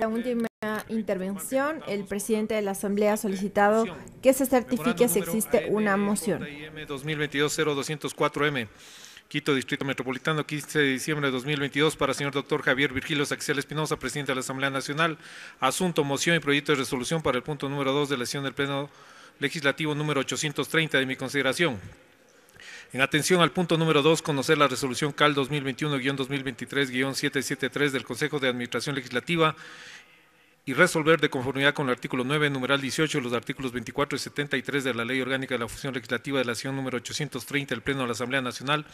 la última intervención, el presidente de la Asamblea ha solicitado que se certifique si existe una moción. 2022-0204M, Quito, Distrito Metropolitano, 15 de diciembre de 2022, para el señor doctor Javier Virgilio Saxel Espinosa, presidente de la Asamblea Nacional. Asunto, moción y proyecto de resolución para el punto número 2 de la sesión del Pleno Legislativo número 830 de mi consideración. En atención al punto número 2, conocer la resolución CAL 2021-2023-773 del Consejo de Administración Legislativa y resolver de conformidad con el artículo 9, numeral 18, los artículos 24 y 73 de la Ley Orgánica de la Función Legislativa de la Acción número 830 del Pleno de la Asamblea Nacional,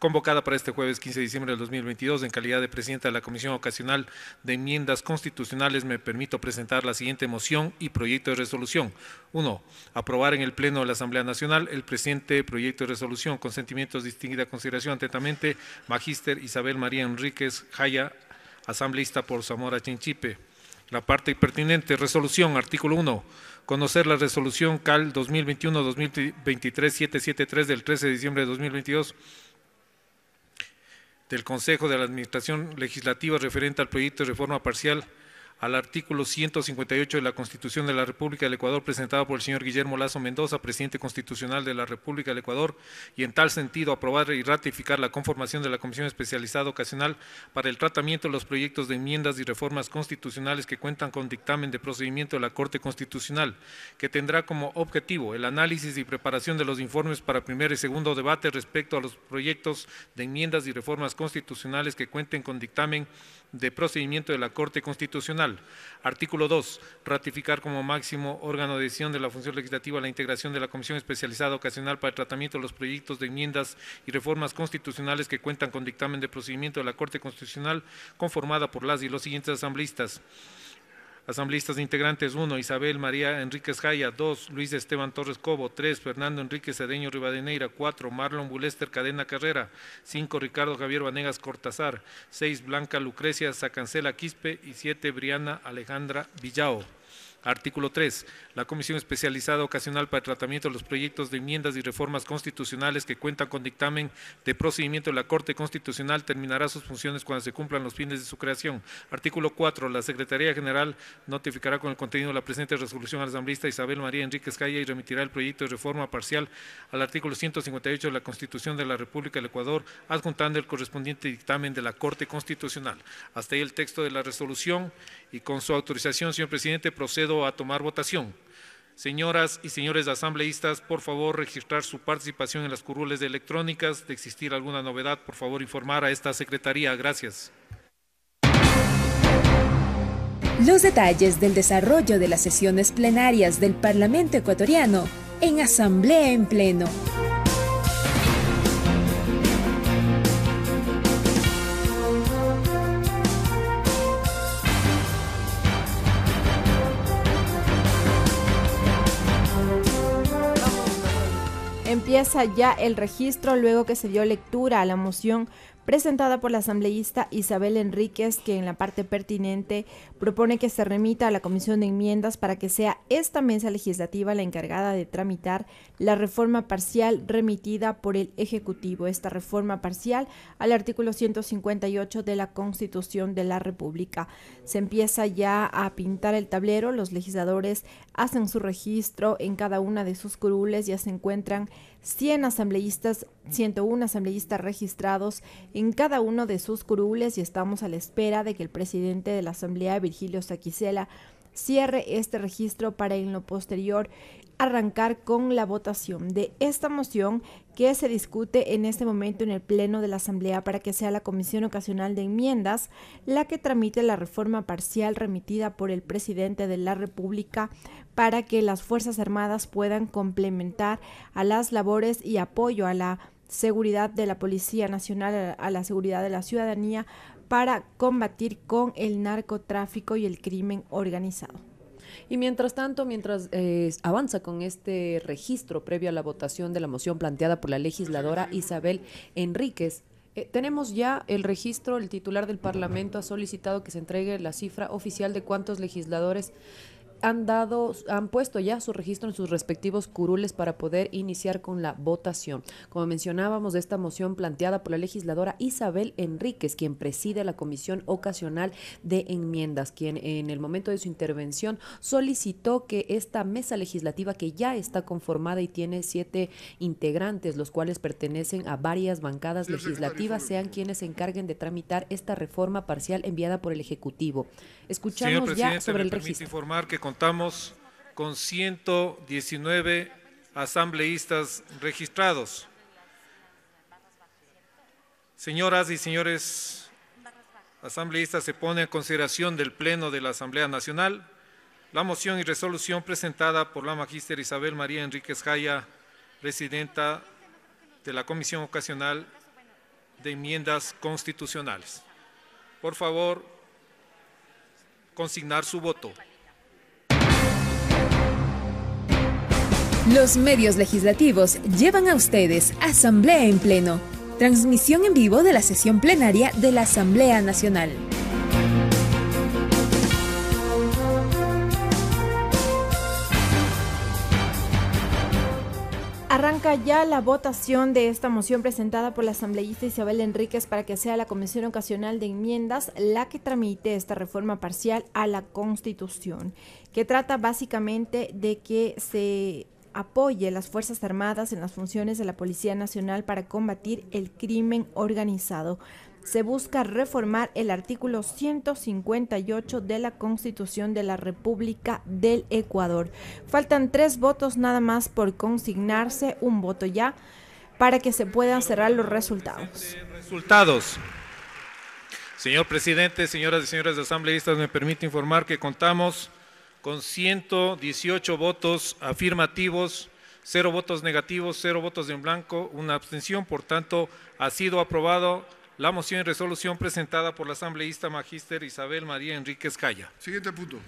convocada para este jueves 15 de diciembre del 2022 en calidad de presidenta de la Comisión Ocasional de Enmiendas Constitucionales, me permito presentar la siguiente moción y proyecto de resolución. 1. Aprobar en el Pleno de la Asamblea Nacional el presente proyecto de resolución. Consentimientos, distinguida consideración. Atentamente, Magíster Isabel María Enríquez Jaya, asambleísta por Zamora Chinchipe. La parte pertinente, resolución, artículo 1. Conocer la resolución CAL 2021-2023-773 del 13 de diciembre de 2022 del Consejo de la Administración Legislativa referente al proyecto de reforma parcial al artículo 158 de la Constitución de la República del Ecuador, presentado por el señor Guillermo Lazo Mendoza, presidente constitucional de la República del Ecuador, y en tal sentido aprobar y ratificar la conformación de la Comisión Especializada Ocasional para el tratamiento de los proyectos de enmiendas y reformas constitucionales que cuentan con dictamen de procedimiento de la Corte Constitucional, que tendrá como objetivo el análisis y preparación de los informes para primer y segundo debate respecto a los proyectos de enmiendas y reformas constitucionales que cuenten con dictamen de procedimiento de la Corte Constitucional. Artículo 2. Ratificar como máximo órgano de decisión de la función legislativa la integración de la Comisión Especializada Ocasional para el Tratamiento de los Proyectos de Enmiendas y Reformas Constitucionales que cuentan con dictamen de procedimiento de la Corte Constitucional conformada por las y los siguientes asambleístas. Asambleístas integrantes 1, Isabel María Enríquez Jaya, 2, Luis Esteban Torres Cobo, 3, Fernando Enrique Cedeño Rivadeneira, 4, Marlon Bulester Cadena Carrera, 5, Ricardo Javier Vanegas Cortazar 6, Blanca Lucrecia Sacancela Quispe y 7, Briana Alejandra Villao. Artículo 3. La Comisión Especializada Ocasional para el Tratamiento de los Proyectos de Enmiendas y Reformas Constitucionales que cuentan con dictamen de procedimiento de la Corte Constitucional terminará sus funciones cuando se cumplan los fines de su creación. Artículo 4. La Secretaría General notificará con el contenido de la presente resolución al asambleísta Isabel María Enríquez Calla y remitirá el proyecto de reforma parcial al artículo 158 de la Constitución de la República del Ecuador, adjuntando el correspondiente dictamen de la Corte Constitucional. Hasta ahí el texto de la resolución y con su autorización, señor presidente, procedo a tomar votación. Señoras y señores asambleístas, por favor registrar su participación en las curules electrónicas. De existir alguna novedad, por favor informar a esta secretaría. Gracias. Los detalles del desarrollo de las sesiones plenarias del Parlamento ecuatoriano en Asamblea en Pleno. Empieza ya el registro luego que se dio lectura a la moción presentada por la asambleísta Isabel Enríquez, que en la parte pertinente propone que se remita a la Comisión de Enmiendas para que sea esta mesa legislativa la encargada de tramitar la reforma parcial remitida por el Ejecutivo, esta reforma parcial al artículo 158 de la Constitución de la República. Se empieza ya a pintar el tablero, los legisladores hacen su registro en cada una de sus curules, ya se encuentran 100 asambleístas, 101 asambleístas registrados en cada uno de sus curules y estamos a la espera de que el presidente de la Asamblea, Virgilio Saquicela, cierre este registro para en lo posterior arrancar con la votación de esta moción que se discute en este momento en el Pleno de la Asamblea para que sea la Comisión Ocasional de Enmiendas la que tramite la reforma parcial remitida por el presidente de la República para que las Fuerzas Armadas puedan complementar a las labores y apoyo a la seguridad de la Policía Nacional, a la seguridad de la ciudadanía, para combatir con el narcotráfico y el crimen organizado. Y mientras tanto, mientras eh, avanza con este registro previo a la votación de la moción planteada por la legisladora Isabel Enríquez, eh, tenemos ya el registro, el titular del Parlamento ha solicitado que se entregue la cifra oficial de cuántos legisladores han dado, han puesto ya su registro en sus respectivos curules para poder iniciar con la votación. Como mencionábamos, esta moción planteada por la legisladora Isabel Enríquez, quien preside la Comisión Ocasional de Enmiendas, quien en el momento de su intervención solicitó que esta mesa legislativa que ya está conformada y tiene siete integrantes, los cuales pertenecen a varias bancadas legislativas, sean quienes se encarguen de tramitar esta reforma parcial enviada por el Ejecutivo. Escuchamos ya sobre el registro. informar que contamos con 119 asambleístas registrados. Señoras y señores asambleístas, se pone en consideración del Pleno de la Asamblea Nacional la moción y resolución presentada por la magíster Isabel María Enríquez Jaya, presidenta de la Comisión Ocasional de Enmiendas Constitucionales. Por favor, consignar su voto. Los medios legislativos llevan a ustedes Asamblea en Pleno, transmisión en vivo de la sesión plenaria de la Asamblea Nacional. Arranca ya la votación de esta moción presentada por la asambleísta Isabel Enríquez para que sea la Comisión Ocasional de Enmiendas la que tramite esta reforma parcial a la Constitución, que trata básicamente de que se apoye las Fuerzas Armadas en las funciones de la Policía Nacional para combatir el crimen organizado. Se busca reformar el artículo 158 de la Constitución de la República del Ecuador. Faltan tres votos nada más por consignarse, un voto ya, para que se puedan cerrar los resultados. Resultados. Señor presidente, señoras y señores asambleístas, me permite informar que contamos con 118 votos afirmativos, cero votos negativos, cero votos en blanco, una abstención. Por tanto, ha sido aprobado la moción y resolución presentada por la asambleísta magíster Isabel María Enríquez Calla. Siguiente punto.